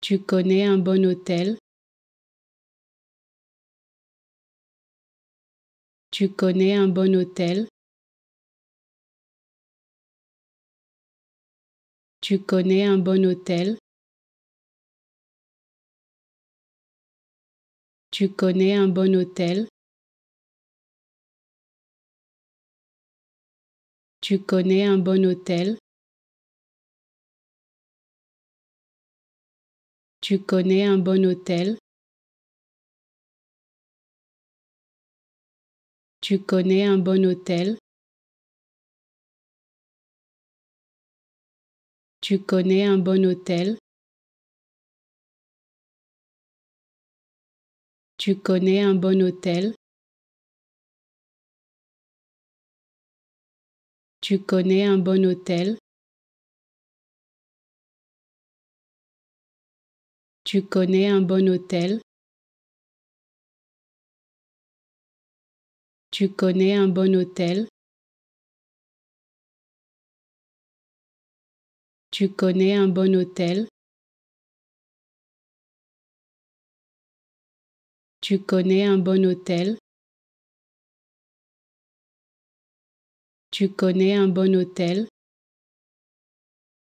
Tu connais un bon hôtel Tu connais un bon hôtel Tu connais un bon hôtel Tu connais un bon hôtel Tu connais un bon hôtel Tu connais un bon hôtel Tu connais un bon hôtel Tu connais un bon hôtel Tu connais un bon hôtel Tu connais un bon hôtel Tu connais un bon hôtel Tu connais un bon hôtel Tu connais un bon hôtel Tu connais un bon hôtel Tu connais un bon hôtel